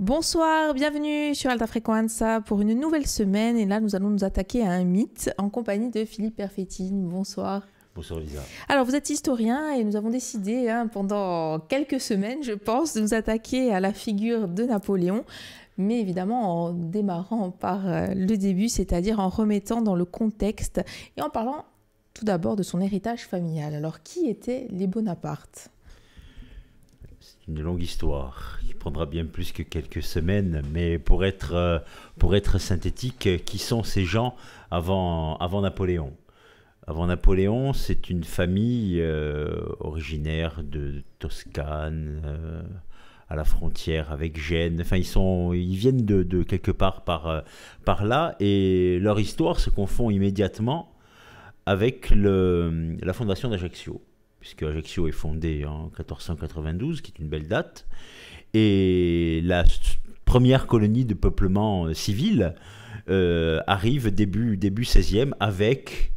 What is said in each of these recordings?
Bonsoir, bienvenue sur Alta Frequenza pour une nouvelle semaine et là nous allons nous attaquer à un mythe en compagnie de Philippe Perfettine. Bonsoir. Bonsoir Lisa. Alors vous êtes historien et nous avons décidé hein, pendant quelques semaines je pense de nous attaquer à la figure de Napoléon mais évidemment en démarrant par euh, le début, c'est-à-dire en remettant dans le contexte et en parlant tout d'abord de son héritage familial. Alors qui étaient les Bonaparte une longue histoire qui prendra bien plus que quelques semaines, mais pour être, euh, pour être synthétique, qui sont ces gens avant, avant Napoléon Avant Napoléon, c'est une famille euh, originaire de Toscane, euh, à la frontière avec Gênes. Enfin, ils, sont, ils viennent de, quelque part par, par là, et leur histoire se confond immédiatement avec le, la fondation d'Ajaccio puisque Ajaccio est fondée en 1492, qui est une belle date, et la première colonie de peuplement euh, civil euh, arrive début, début 16e avec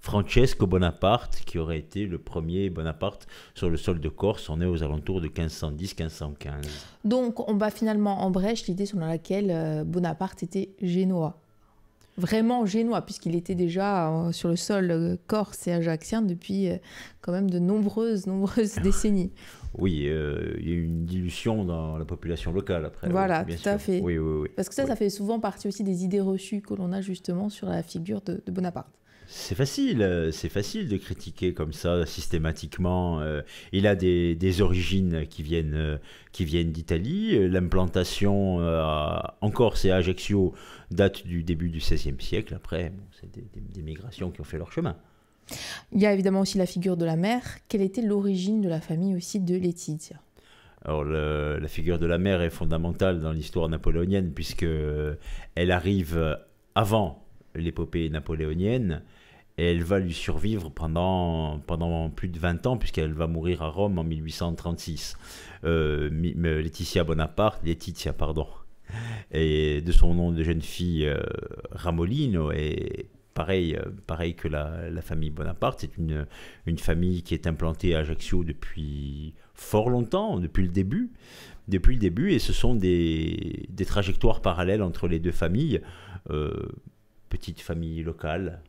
Francesco Bonaparte, qui aurait été le premier Bonaparte sur le sol de Corse. On est aux alentours de 1510-1515. Donc on bat finalement en brèche l'idée selon laquelle euh, Bonaparte était génois vraiment génois, puisqu'il était déjà euh, sur le sol euh, corse et ajaxien depuis euh, quand même de nombreuses, nombreuses ah. décennies. Oui, il y a eu une dilution dans la population locale après. Voilà, tout à fait. Parce que ça, ça fait souvent partie aussi des idées reçues que l'on a justement sur la figure de Bonaparte. C'est facile, euh, c'est facile de critiquer comme ça systématiquement. Euh, il a des, des origines qui viennent, euh, qui viennent d'Italie. L'implantation en Corse et à Ajaccio date du début du XVIe siècle. Après, c'est des, migrations qui ont fait leur chemin. Il y a évidemment aussi la figure de la mère. Quelle était l'origine de la famille aussi de Letizia alors la figure de la mère est fondamentale dans l'histoire napoléonienne puisque elle arrive avant l'épopée napoléonienne et elle va lui survivre pendant, pendant plus de 20 ans, puisqu'elle va mourir à Rome en 1836. Euh, euh, Laetitia Bonaparte, Laetitia, pardon, et de son nom de jeune fille euh, Ramolino, et pareil, pareil que la, famille Bonaparte, c'est une, famille qui est implantée à Ajaccio depuis fort longtemps, depuis le début, depuis le début, et ce sont des, trajectoires parallèles entre les deux familles. Euh, petite famille locale,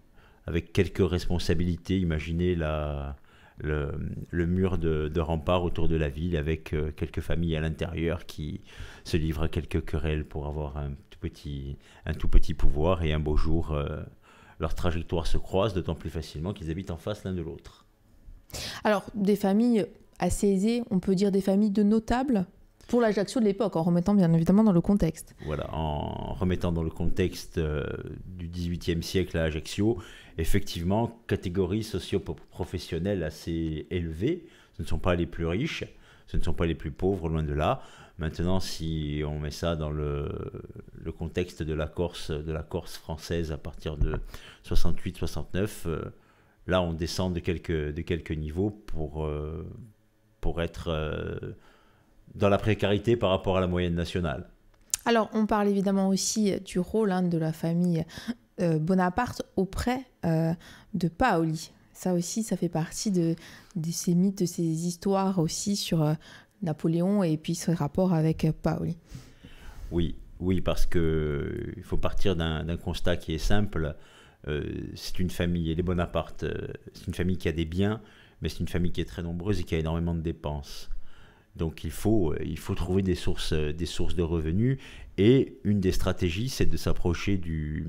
avec quelques responsabilités. Imaginez la, le, mur de, de, rempart autour de la ville avec euh, quelques familles à l'intérieur qui se livrent à quelques querelles pour avoir un tout petit, un tout petit pouvoir et un beau jour, euh, leur leurs trajectoires se croisent d'autant plus facilement qu'ils habitent en face l'un de l'autre. Alors, des familles assez aisées, on peut dire des familles de notables pour l'Ajaccio de l'époque, en remettant bien évidemment dans le contexte. Voilà, en remettant dans le contexte euh, du XVIIIe siècle à Ajaccio, effectivement catégories socio-professionnelles assez élevées. Ce ne sont pas les plus riches, ce ne sont pas les plus pauvres, loin de là. Maintenant, si on met ça dans le, contexte de la Corse, de la Corse française à partir de 68-69, euh, là, on descend de quelques, de quelques niveaux pour, euh, pour être euh, dans la précarité par rapport à la moyenne nationale. Alors, on parle évidemment aussi du rôle hein, de la famille euh, Bonaparte auprès euh, de Paoli. Ça aussi, ça fait partie de, ces mythes, de ces histoires aussi sur euh, Napoléon et puis ses rapport avec Paoli. Oui, oui, parce que il faut partir d'un constat qui est simple. c'est une famille, et les Bonaparte, c'est une famille qui a des biens, mais c'est une famille qui est très nombreuse et qui a énormément de dépenses. Donc euh, il faut, trouver des sources, euh, des sources de revenus. Et une des stratégies, c'est de s'approcher du,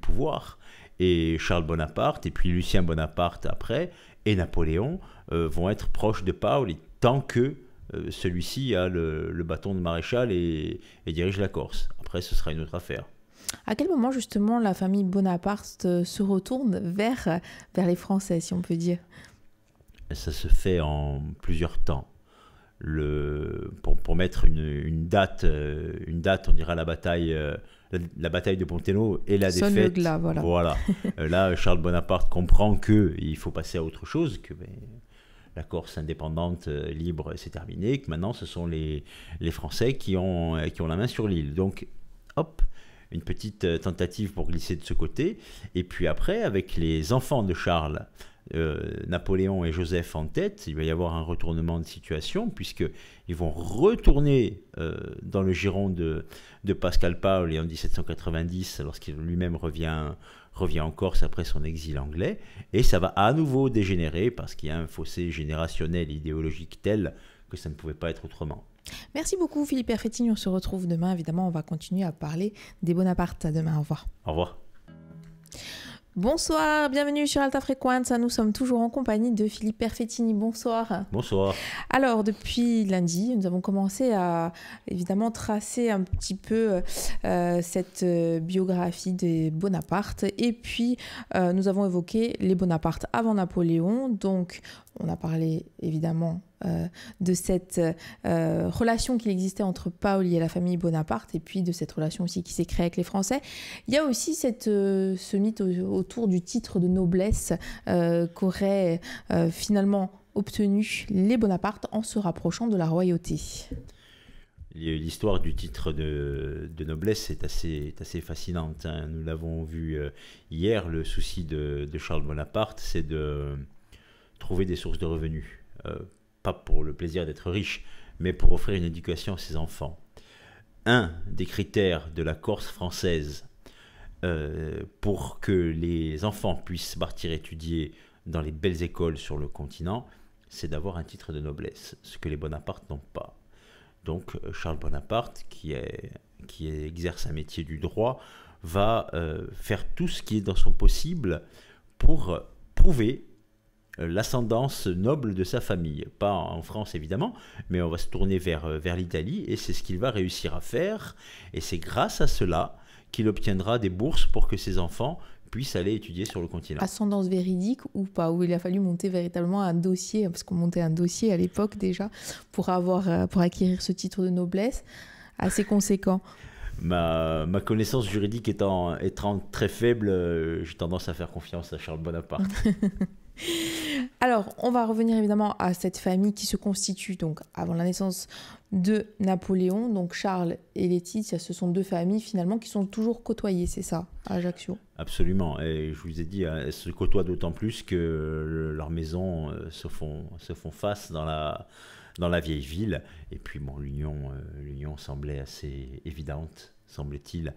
pouvoir. Et Charles Bonaparte, et puis Lucien Bonaparte après, et Napoléon euh, vont être proches de Paul tant que celui-ci a le, bâton de maréchal et, et dirige la Corse. Après, ce sera une autre affaire. À quel moment justement la famille Bonaparte se retourne vers, vers les Français, si on peut dire Ça se fait en plusieurs temps le, pour, mettre une, date, euh, une date, on dira la bataille, euh, la, bataille de Pontello et la défaite. voilà. voilà. Euh, là, Charles Bonaparte comprend que il faut passer à autre chose, que ben, la Corse indépendante, libre, c'est terminé, que maintenant ce sont les, les Français qui ont, qui ont la main sur l'île. Donc, hop, une petite tentative pour glisser de ce côté. Et puis après, avec les enfants de Charles, euh, Napoléon et Joseph en tête, il va y avoir un retournement de situation, puisqu'ils vont retourner euh, dans le giron de, de Pascal Paul et en 1790, lorsqu'il lui-même revient, revient en Corse après son exil anglais, et ça va à nouveau dégénérer, parce qu'il y a un fossé générationnel, idéologique tel que ça ne pouvait pas être autrement. Merci beaucoup Philippe Herfettini, on se retrouve demain, évidemment on va continuer à parler des Bonaparte, à demain, au revoir. Au revoir. Bonsoir, bienvenue sur Alta Frequenza. Nous sommes toujours en compagnie de Philippe Perfettini. Bonsoir. Bonsoir. Alors, depuis lundi, nous avons commencé à évidemment tracer un petit peu euh, cette euh, biographie des Bonaparte. Et puis, euh, nous avons évoqué les Bonaparte avant Napoléon. Donc, on a parlé évidemment euh, de cette euh, relation qui existait entre Paoli et la famille Bonaparte, et puis de cette relation aussi qui s'est créée avec les Français. Il y a aussi cette, euh, ce mythe autour du titre de noblesse qu'auraient finalement obtenu les Bonaparte en se rapprochant de la royauté. L'histoire du titre de, noblesse est assez, fascinante. Hein. Nous l'avons vu hier, le souci de Charles Bonaparte, c'est de trouver des sources de revenus. Euh, pas pour le plaisir d'être riche, mais pour offrir une éducation à ses enfants. Un des critères de la Corse française euh, pour que les enfants puissent partir étudier dans les belles écoles sur le continent, c'est d'avoir un titre de noblesse, ce que les Bonaparte n'ont pas. Donc euh, Charles Bonaparte, qui, exerce un métier du droit, va faire tout ce qui est dans son possible pour prouver euh, l'ascendance noble de sa famille. Pas en France évidemment, mais on va se tourner vers, euh, vers l'Italie et c'est ce qu'il va réussir à faire. Et c'est grâce à cela qu'il obtiendra des bourses pour que ses enfants puissent aller étudier sur le continent. Ascendance véridique ou pas, où il a fallu monter véritablement un dossier, parce qu'on montait un dossier à l'époque déjà, pour, avoir, euh, pour acquérir ce titre de noblesse, assez conséquent. Ma, ma, connaissance juridique étant, étant très faible, j'ai tendance à faire confiance à Charles Bonaparte. Alors, on va revenir évidemment à cette famille qui se constitue donc avant la naissance de Napoléon. Donc Charles et Laetitia, ce sont deux familles finalement qui sont toujours côtoyées, c'est ça, à Ajaccio Absolument. Et je vous ai dit, hein, elles se côtoient d'autant plus que euh, leurs maisons euh, se font, se font face dans la, dans la vieille ville. Et puis bon, l'union, euh, l'union semblait assez évidente, semblait-il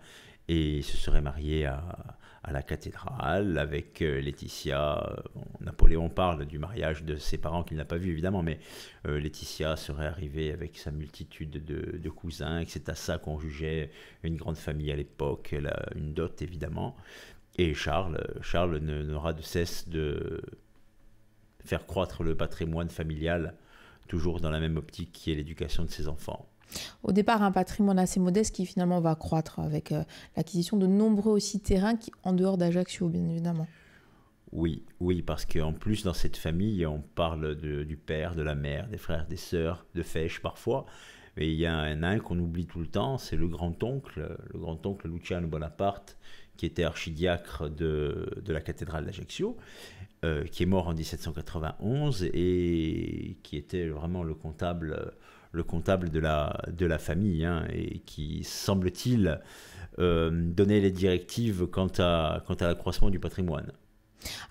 et se serait marié à, la cathédrale avec euh, Laetitia. Euh, Napoléon parle du mariage de ses parents qu'il n'a pas vu évidemment, mais euh, Laetitia serait arrivée avec sa multitude de, cousins, et c'est à ça qu'on jugeait une grande famille à l'époque, une dot évidemment. Et Charles, Charles n'aura de cesse de faire croître le patrimoine familial, toujours dans la même optique qui est l'éducation de ses enfants au départ un patrimoine assez modeste qui finalement va croître avec euh, l'acquisition de nombreux aussi terrains en dehors d'Ajaccio, bien évidemment. Oui, oui, parce qu'en plus, dans cette famille, on parle du père, de la mère, des frères, des sœurs, de fèches parfois. Mais il y a un nain qu'on oublie tout le temps, c'est le grand-oncle, le grand-oncle Luciano Bonaparte, qui était archidiacre de, la cathédrale d'Ajaccio, euh, qui est mort en 1791 et qui était vraiment le comptable euh, le comptable de la, de la famille, hein, et qui, semble-t-il, euh, donner les directives quant à, quant à l'accroissement du patrimoine.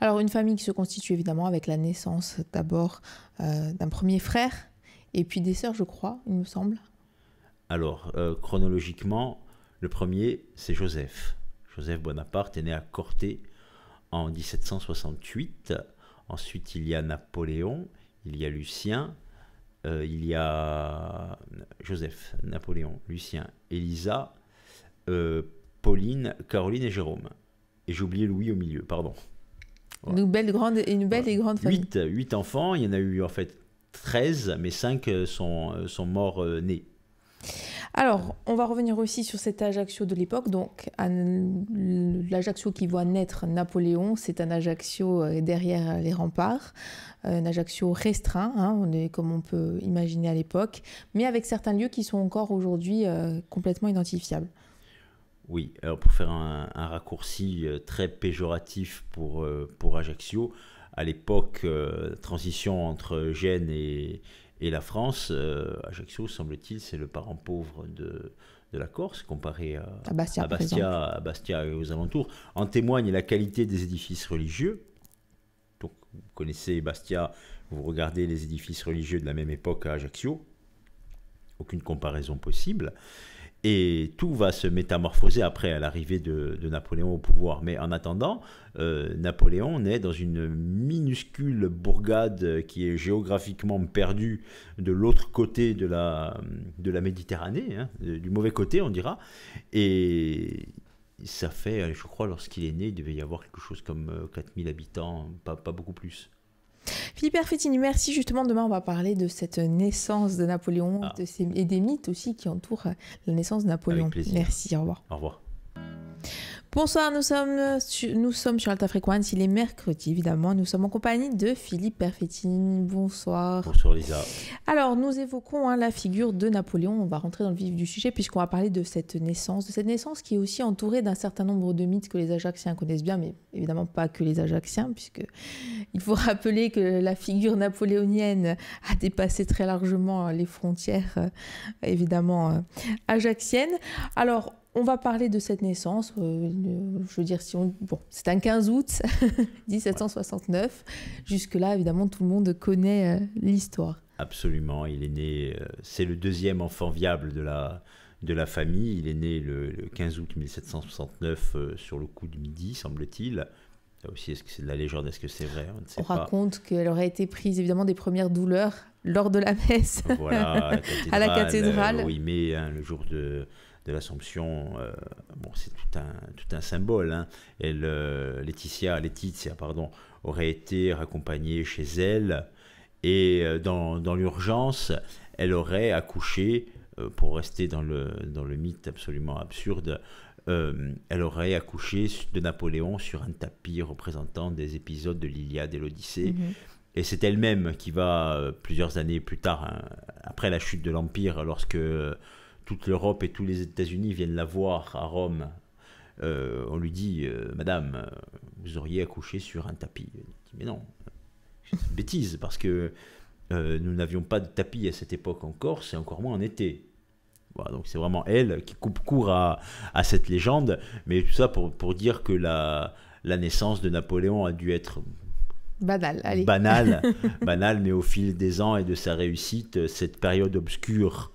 Alors une famille qui se constitue évidemment avec la naissance d'abord euh, d'un premier frère et puis des sœurs, je crois, il me semble. Alors euh, chronologiquement, le premier, c'est Joseph. Joseph Bonaparte est né à Corté en 1768. Ensuite, il y a Napoléon, il y a Lucien, euh, il y a Joseph, Napoléon, Lucien, Elisa, euh, Pauline, Caroline et Jérôme. Et j'ai oublié Louis au milieu, pardon. Une belle, grande, une belle et grande famille. 8, enfants, il y en a eu en fait 13, mais 5 euh, sont, sont morts nés. Alors, on va revenir aussi sur cet Ajaccio de l'époque. Donc, l'Ajaccio qui voit naître Napoléon, c'est un Ajaccio euh, derrière les remparts, euh, un Ajaccio restreint, hein, comme on peut imaginer à l'époque, mais avec certains lieux qui sont encore aujourd'hui euh, complètement identifiables. Oui, alors pour faire un, raccourci très péjoratif pour, pour Ajaccio, à l'époque, transition entre Gênes et, et la France, euh, Ajaccio, semble-t-il, c'est le parent pauvre de, la Corse comparé à, Bastia, Bastia, à, Bastia, et aux alentours. En témoigne la qualité des édifices religieux. Donc, vous connaissez Bastia, vous regardez les édifices religieux de la même époque à Ajaccio. Aucune comparaison possible. Et tout va se métamorphoser après l'arrivée de, Napoléon au pouvoir. Mais en attendant, euh, Napoléon naît dans une minuscule bourgade qui est géographiquement perdue de l'autre côté de la, Méditerranée, hein, du mauvais côté on dira. Et ça fait, je crois, lorsqu'il est né, il devait y avoir quelque chose comme 4000 euh, habitants, pas beaucoup plus. Philippe Perfettini, merci. Justement, demain, on va parler de cette naissance de Napoléon ah. et des mythes aussi qui entourent la naissance de Napoléon. Merci, au revoir. Au revoir. Bonsoir, nous sommes, sur, nous sommes sur Alta Fréquence, il est mercredi évidemment, nous sommes en compagnie de Philippe Perfettini, bonsoir. Bonsoir Lisa. Alors nous évoquons hein, la figure de Napoléon, on va rentrer dans le vif du sujet puisqu'on va parler de cette naissance, de cette naissance qui est aussi entourée d'un certain nombre de mythes que les Ajaxiens connaissent bien, mais évidemment pas que les Ajaxiens puisque il faut rappeler que la figure napoléonienne a dépassé très largement les frontières euh, évidemment euh, ajaxiennes. Alors on va parler de cette naissance. Euh, je veux dire, c'est un 15 août 1769. Jusque-là, évidemment, tout le monde connaît euh, l'histoire. Absolument. Il est né, euh, c'est le deuxième enfant viable de la, de la famille. Il est né le, 15 août 1769 sur le coup du midi, semble-t-il. aussi, est-ce que c'est de la légende Est-ce que c'est vrai On, raconte qu'elle aurait été prise évidemment des premières douleurs lors de la messe à la cathédrale. Oui, mais hein, le jour de, de l'Assomption, euh, bon, c'est tout un, tout un symbole. Elle, hein. Laetitia, Laetitia, pardon, aurait été raccompagnée chez elle et euh, dans, l'urgence, elle aurait accouché, euh, pour rester dans le, dans le mythe absolument absurde, elle aurait accouché de Napoléon sur un tapis représentant des épisodes de l'Iliade et l'Odyssée. Mm-hmm. Et c'est elle-même qui va, plusieurs années plus tard, hein, après la chute de l'Empire, lorsque toute l'Europe et tous les États-Unis viennent la voir à Rome, euh, on lui dit euh, Madame, euh, vous auriez accouché sur un tapis. Mais non, c'est une bêtise, parce que nous n'avions pas de tapis à cette époque en Corse et encore moins en été. Voilà, donc c'est vraiment elle qui coupe court à, cette légende, mais tout ça pour, dire que la, naissance de Napoléon a dû être Banale, allez. Banale, mais au fil des ans et de sa réussite, cette période obscure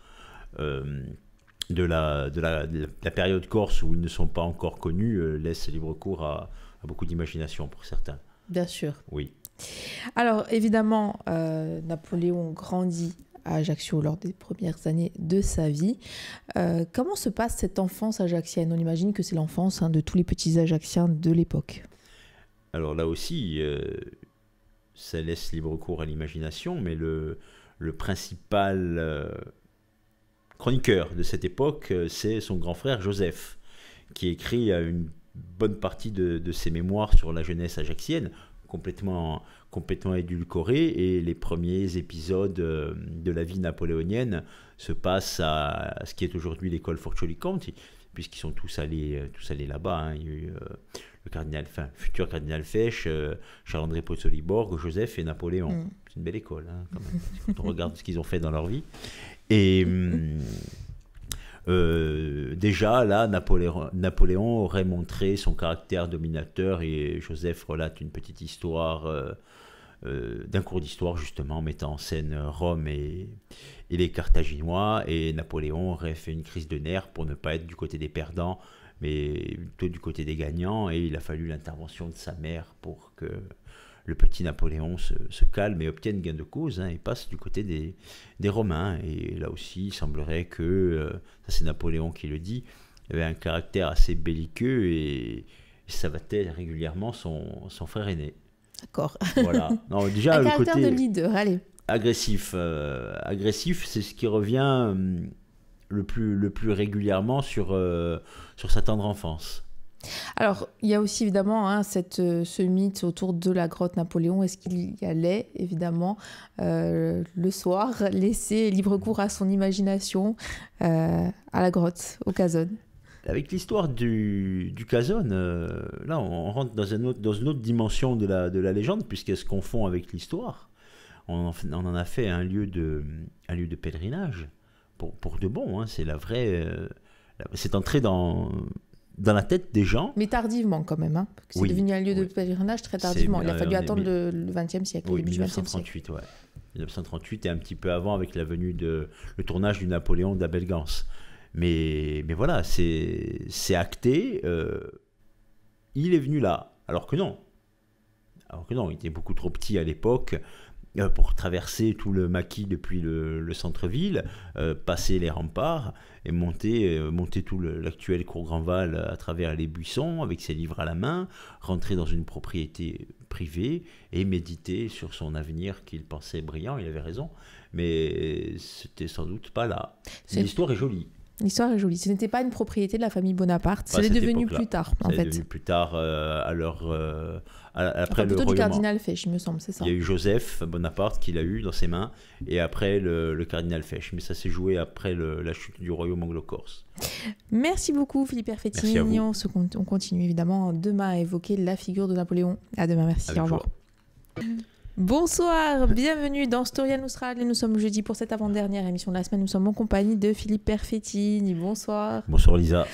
de la, période corse où ils ne sont pas encore connus euh, laisse libre cours à, beaucoup d'imagination pour certains. Bien sûr. Oui. Alors évidemment, euh, Napoléon grandit à Ajaccio lors des premières années de sa vie. Euh, comment se passe cette enfance ajaccienne On imagine que c'est l'enfance hein, de tous les petits Ajacciens de l'époque. Alors là aussi, ça laisse libre cours à l'imagination, mais le principal chroniqueur de cette époque, euh, c'est son grand frère Joseph, qui écrit euh, une bonne partie de, ses mémoires sur la jeunesse ajaxienne, complètement, complètement édulcorée, et les premiers épisodes euh, de la vie napoléonienne se passent à, ce qui est aujourd'hui l'école Fortioli Conti, puisqu'ils sont tous allés, tous allés là-bas. Hein. Il y a eu le cardinal, futur cardinal Fesch, Charles-André Pozzoliborg, Joseph et Napoléon. Mm. C'est une belle école, hein, quand on regarde ce qu'ils ont fait dans leur vie. Et euh, déjà, là, Napoléon, aurait montré son caractère dominateur et Joseph relate une petite histoire euh, euh, d'un cours d'histoire, justement, mettant en scène Rome et, et, les Carthaginois. Et Napoléon aurait fait une crise de nerfs pour ne pas être du côté des perdants, mais plutôt du côté des gagnants. Et il a fallu l'intervention de sa mère pour que le petit Napoléon se, calme et une gain de cause Il hein, et passe du côté des, Romains. Et là aussi, il semblerait que, euh, ça c'est Napoléon qui le dit, il euh, avait un caractère assez belliqueux et, ça battait régulièrement son, frère aîné. D'accord. Voilà. déjà, le caractère de leader, allez. Agressif. Euh, agressif, c'est ce qui revient hum, le plus, le plus régulièrement sur, sur sa tendre enfance. Alors, il y a aussi évidemment hein, cette, euh, ce mythe autour de la grotte Napoléon. Est-ce qu'il y allait, évidemment, euh, le soir, laisser libre cours à son imagination euh, à la grotte, au Cazone avec l'histoire du, du là on rentre dans, autre, dans une autre dimension de la, de la légende, puisqu'elle se confond avec l'histoire. On, en a fait un lieu de, un lieu de pèlerinage, pour, de bon. Hein. c'est la vraie. c'est entré dans, dans la tête des gens. Mais tardivement quand même, hein, c'est devenu un lieu de pèlerinage très tardivement. Il a fallu attendre le, XXe 20e siècle. Oui, 1938, ouais. 1938 et un petit peu avant avec la venue de le tournage du Napoléon d'Abel Gans. Mais, mais voilà, c'est acté. Euh, il est venu là, alors que non. Alors que non, il était beaucoup trop petit à l'époque euh, pour traverser tout le maquis depuis le, centre-ville, euh, passer les remparts et monter, euh, monter tout l'actuel cours Grandval à travers les buissons avec ses livres à la main, rentrer dans une propriété privée et méditer sur son avenir qu'il pensait brillant. Il avait raison, mais c'était sans doute pas là. L'histoire est jolie. L'histoire est jolie. Ce n'était pas une propriété de la famille Bonaparte. C'est devenu plus tard, en fait. devenu plus tard, euh, à leur, euh, après le du cardinal Fesch, il me semble, c'est ça. Il y a eu Joseph Bonaparte qui l'a eu dans ses mains, et après le, cardinal Fesch. Mais ça s'est joué après la chute du royaume anglo-corse. Merci beaucoup, Philippe Perfetti. On, on, continue évidemment demain à évoquer la figure de Napoléon. À demain, merci. au revoir. Bonsoir, bienvenue dans Storia Noustral nous sommes jeudi pour cette avant-dernière émission de la semaine. Nous sommes en compagnie de Philippe Perfettini. Bonsoir. Bonsoir Lisa.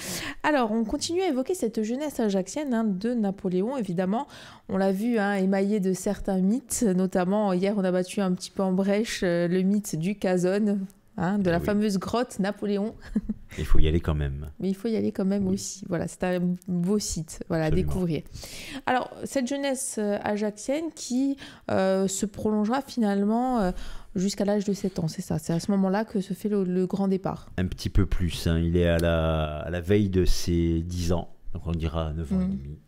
Alors, on continue à évoquer cette jeunesse ajaxienne hein, de Napoléon, évidemment. On l'a vu hein, de certains mythes, notamment hier on a battu un petit peu en brèche euh, le mythe du Cazone. Hein, de ah la fameuse grotte Napoléon. Il faut y aller quand même. Mais il faut y aller quand même aussi. Voilà, c'est un beau site voilà, à découvrir. Alors, cette jeunesse euh, ajaxienne qui euh, se prolongera finalement euh, jusqu'à l'âge de 7 ans, c'est ça C'est à ce moment-là que se fait le, grand départ Un petit peu plus. Hein. Il est à la, la, veille de ses 10 ans, donc on dira 9 ans et demi.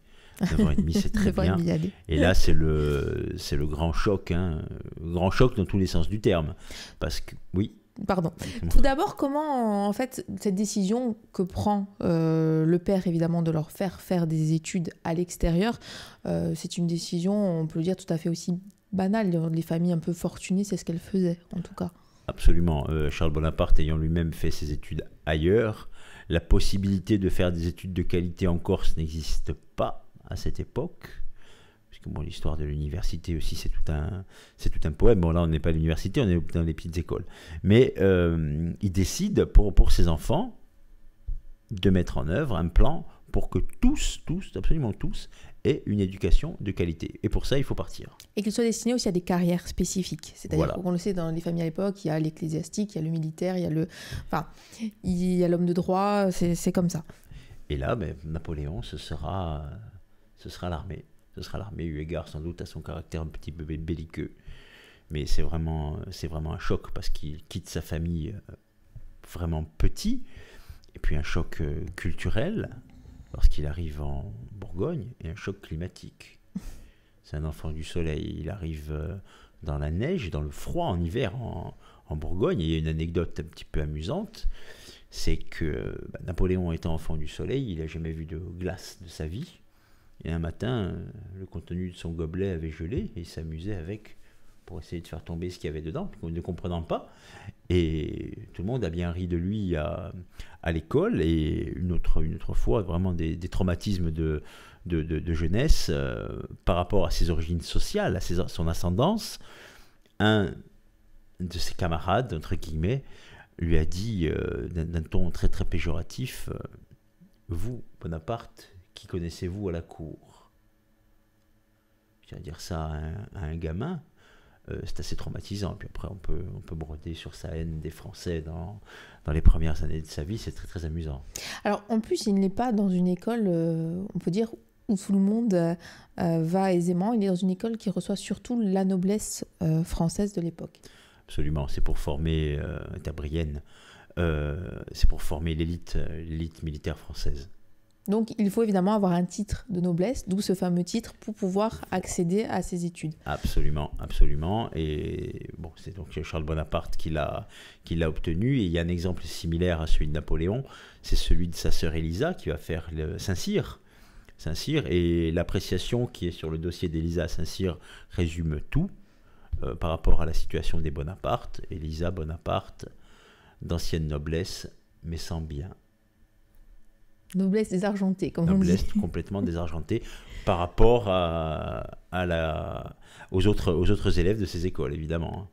9 et demi, c'est très bien. Et là, c'est le, le grand choc, hein. grand choc dans tous les sens du terme. Parce que, oui. Pardon. Mm-hmm. Tout d'abord, comment en fait cette décision que prend euh, le père évidemment de leur faire faire des études à l'extérieur, euh, c'est une décision, on peut le dire tout à fait aussi banale. Les familles un peu fortunées, c'est ce qu'elles faisaient en tout cas. Absolument. Euh, Charles Bonaparte ayant lui-même fait ses études ailleurs, la possibilité de faire des études de qualité en Corse n'existe pas à cette époque que l'histoire de l'université aussi, c'est tout un, c'est tout un poème. Bon, là, on n'est pas à l'université, on est dans les petites écoles. Mais euh, il décide pour, pour ses enfants de mettre en œuvre un plan pour que tous, tous, absolument tous, aient une éducation de qualité. Et pour ça, il faut partir. Et qu'il soit destiné aussi à des carrières spécifiques. C'est-à-dire qu'on le sait, dans les familles à l'époque, il y a l'ecclésiastique, il y a le militaire, il y a le, enfin, il y a l'homme de droit. C'est comme ça. Et là, mais ben, Napoléon, ce sera, ce sera l'armée ce sera l'armée eu égard sans doute à son caractère un petit bébé belliqueux. Mais c'est vraiment, c'est vraiment un choc parce qu'il quitte sa famille euh, vraiment petit, et puis un choc euh, culturel lorsqu'il arrive en Bourgogne, et un choc climatique. C'est un enfant du soleil, il arrive euh, dans la neige, dans le froid en hiver en, Bourgogne, il y a une anecdote un petit peu amusante c'est que bah, Napoléon étant enfant du soleil, il n'a jamais vu de glace de sa vie. Et un matin, euh, le contenu de son gobelet avait gelé et il s'amusait avec pour essayer de faire tomber ce qu'il y avait dedans, ne comprenant pas. Et tout le monde a bien ri de lui à, l'école. Et une autre, une autre fois, vraiment des, traumatismes de, de, jeunesse euh, par rapport à ses origines sociales, à son ascendance. Un de ses camarades, entre guillemets, lui a dit euh, d'un ton très très péjoratif Vous, Bonaparte, qui connaissez-vous à la cour Je à dire ça à un, gamin. Euh, c'est assez traumatisant. Puis après, on peut, on peut broder sur sa haine des Français dans, dans les premières années de sa vie. C'est très, très amusant. Alors, en plus, il n'est pas dans une école, euh, on peut dire, où tout le monde euh, va aisément. Il est dans une école qui reçoit surtout la noblesse française de l'époque. Absolument. C'est pour former Tabrienne. c'est pour former l'élite militaire française. Donc il faut évidemment avoir un titre de noblesse, d'où ce fameux titre, pour pouvoir accéder à ses études. Absolument, absolument. Et bon, c'est donc Charles Bonaparte qui l'a, obtenu. Et il y a un exemple similaire à celui de Napoléon, c'est celui de sa sœur Elisa qui va faire le Saint-Cyr. Saint-Cyr, et l'appréciation qui est sur le dossier d'Elisa à Saint-Cyr résume tout euh, par rapport à la situation des Bonaparte. Elisa Bonaparte, d'ancienne noblesse, mais sans bien Noblesse désargentée, comme Noblesse complètement désargentée par rapport à, la, aux, autres, aux autres élèves de ces écoles, évidemment.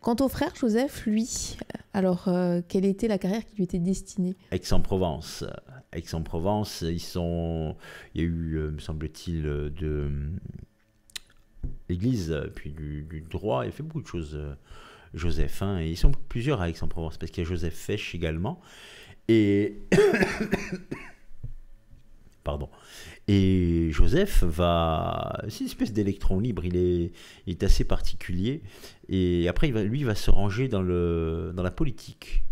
Quant au frère Joseph, lui, alors quelle était la carrière qui lui était destinée Aix-en-Provence. Aix-en-Provence, ils sont... il y a eu, me semble-t-il, de l'Église, puis du, droit, il fait beaucoup de choses, Joseph. Hein, et ils sont plusieurs à Aix-en-Provence, parce qu'il y a Joseph Fesch également. Et pardon. Et Joseph va, c'est une espèce d'électron libre, il est, assez particulier. Et après, il va, lui, va se ranger dans, le, la politique,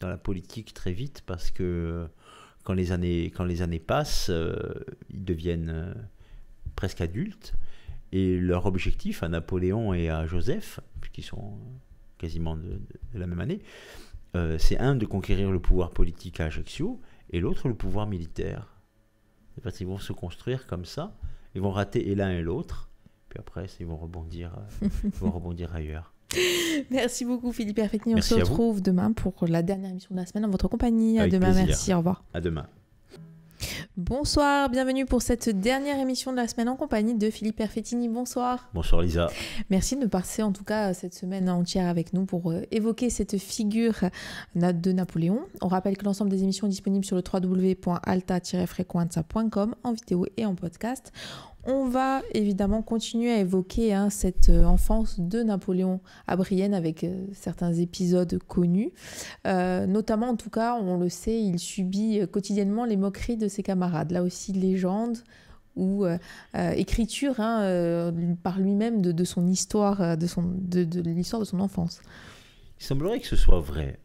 dans la politique très vite, parce que quand les années, quand les années passent, euh, ils deviennent euh, presque adultes. Et leur objectif à Napoléon et à Joseph, qui sont euh, quasiment de, la même année, c'est un de conquérir le pouvoir politique à Ajaccio et l'autre le pouvoir militaire. Parce qu'ils vont se construire comme ça, ils vont rater et l'un et l'autre, puis après ils vont rebondir, euh, vont rebondir ailleurs. Merci beaucoup Philippe Perfetti. On se retrouve demain pour la dernière émission de la semaine en votre compagnie. À demain, merci, au revoir. À demain. Bonsoir, bienvenue pour cette dernière émission de la semaine en compagnie de Philippe Perfettini. Bonsoir. Bonsoir Lisa. Merci de passer en tout cas cette semaine entière avec nous pour euh, évoquer cette figure euh, de Napoléon. On rappelle que l'ensemble des émissions est disponible sur le www.alta-frequenza.com en vidéo et en podcast. On va évidemment continuer à évoquer hein, cette euh, enfance de Napoléon à Brienne avec certains épisodes connus. notamment, en tout cas, on le sait, il subit quotidiennement les moqueries de ses camarades Là aussi, légende ou euh, euh, écriture hein, euh, par lui-même de, son histoire, de, son, de, l'histoire de son enfance. Il semblerait que ce soit vrai.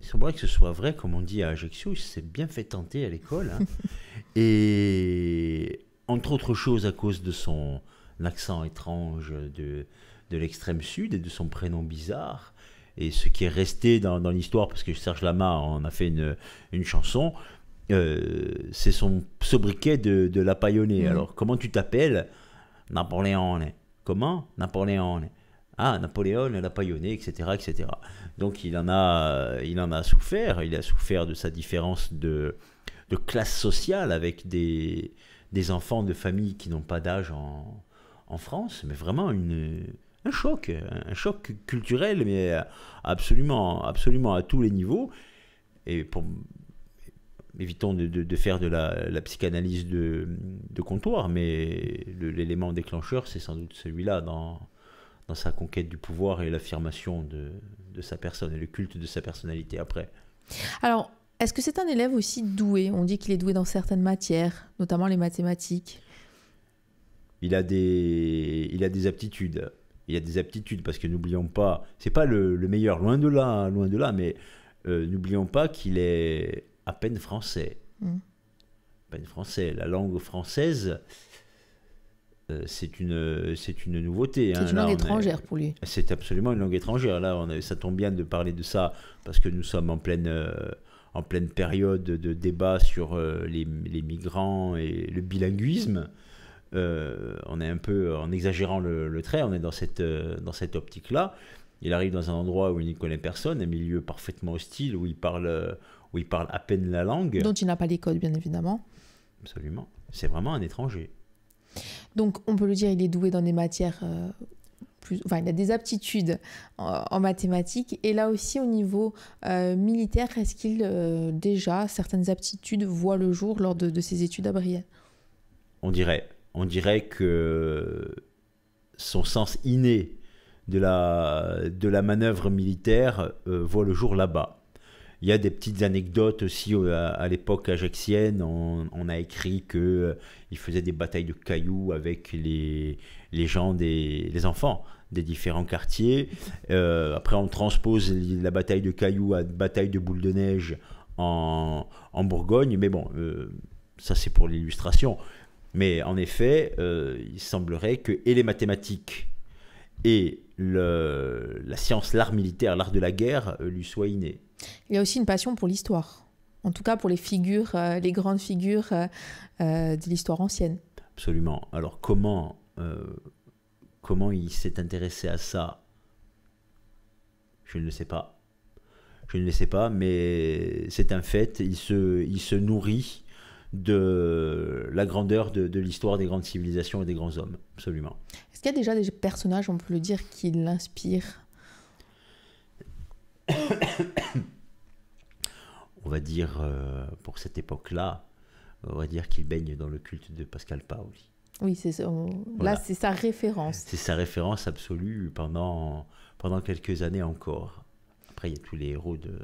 Il semblerait que ce soit vrai, comme on dit à Ajaccio, il s'est bien fait tenter à l'école. Hein. Et entre autres choses à cause de son accent étrange de, l'extrême sud et de son prénom bizarre. Et ce qui est resté dans, l'histoire, parce que Serge Lama en a fait une, une chanson, euh, c'est son sobriquet de, la paillonnée. Alors, comment tu t'appelles Napoléon. Comment Napoléon. Ah, Napoléon, la paillonnée, etc., etc. Donc, il en, a, il en a souffert. Il a souffert de sa différence de, classe sociale avec des, des enfants de familles qui n'ont pas d'âge en, France. Mais vraiment, une, un choc, un choc culturel, mais absolument, absolument à tous les niveaux. Et pour évitons de, faire de la, psychanalyse de, comptoir, mais l'élément déclencheur, c'est sans doute celui-là dans, dans, sa conquête du pouvoir et l'affirmation de, sa personne et le culte de sa personnalité après. Alors, est-ce que c'est un élève aussi doué On dit qu'il est doué dans certaines matières, notamment les mathématiques. Il a des, il a des aptitudes. Il a des aptitudes parce que n'oublions pas, c'est pas le, meilleur, loin de là, hein, loin de là, mais euh, n'oublions pas qu'il est à peine français. Mm. peine français. La langue française, euh, c'est une, c'est une nouveauté. C'est hein. une langue étrangère pour lui. C'est absolument une langue étrangère. Là, on ça tombe bien de parler de ça parce que nous sommes en pleine, euh, en pleine période de débat sur euh, les, les, migrants et le bilinguisme. on est un peu, en exagérant le, trait, on est dans cette, dans cette optique-là. Il arrive dans un endroit où il n'y connaît personne, un milieu parfaitement hostile, où il parle, où il parle à peine la langue. Dont il n'a pas les codes, bien évidemment. Absolument. C'est vraiment un étranger. Donc, on peut le dire, il est doué dans des matières. Euh, plus... Enfin, il a des aptitudes euh, en, mathématiques. Et là aussi, au niveau euh, militaire, est-ce qu'il, déjà, certaines aptitudes voient le jour lors de, de ses études à Brienne On dirait. On dirait que son sens inné de la, de la manœuvre militaire voit le jour là-bas. Il y a des petites anecdotes aussi euh, à, l'époque ajaxienne. On, a écrit que euh, il faisait des batailles de cailloux avec les, les gens des les enfants des différents quartiers. Euh, après, on transpose la bataille de cailloux à bataille de boules de neige en, en Bourgogne. Mais bon, ça c'est pour l'illustration. Mais en effet, il semblerait que et les mathématiques et la science, l'art militaire, l'art de la guerre euh, lui soit inné. Il y a aussi une passion pour l'histoire, en tout cas pour les figures, euh, les grandes figures euh, de l'histoire ancienne. Absolument. Alors comment, comment il s'est intéressé à ça Je ne le sais pas. Je ne le sais pas, mais c'est un fait. Il se, il se nourrit de la grandeur de, l'histoire des grandes civilisations et des grands hommes, absolument. Est-ce qu'il y a déjà des personnages, on peut le dire, qui l'inspirent On va dire, euh, pour cette époque-là, on va dire qu'il baigne dans le culte de Pascal Paoli. Oui, c'est ça. Là, c'est sa référence. C'est sa référence absolue pendant, pendant quelques années encore. Après, il y a tous les héros de,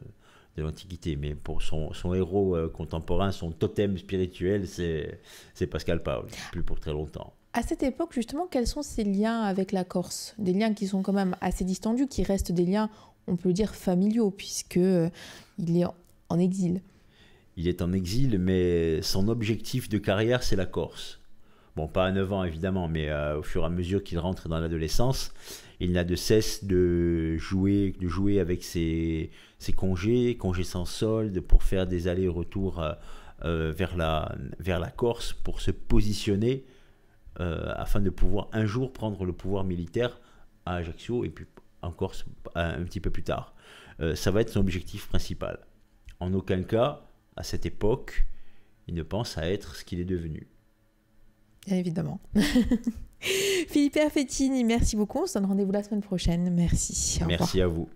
de l'Antiquité. Mais pour son, héros euh, contemporain, son totem spirituel, c'est Pascal Paul, plus pour très longtemps. À cette époque, justement, quels sont ses liens avec la Corse Des liens qui sont quand même assez distendus, qui restent des liens, on peut dire, familiaux, puisque euh, il est en, exil. Il est en exil, mais son objectif de carrière, c'est la Corse. Bon, pas à 9 ans évidemment, mais euh, au fur et à mesure qu'il rentre dans l'adolescence, il n'a de cesse de jouer, de jouer avec ses, congés, congés sans solde, pour faire des allers-retours euh, euh, vers, la, Corse, pour se positionner euh, afin de pouvoir un jour prendre le pouvoir militaire à Ajaccio et puis en Corse un, petit peu plus tard. ça va être son objectif principal. En aucun cas, à cette époque, il ne pense à être ce qu'il est devenu. Évidemment. Philippe Perfettini, merci beaucoup. On se donne rendez-vous la semaine prochaine. Merci. merci à vous.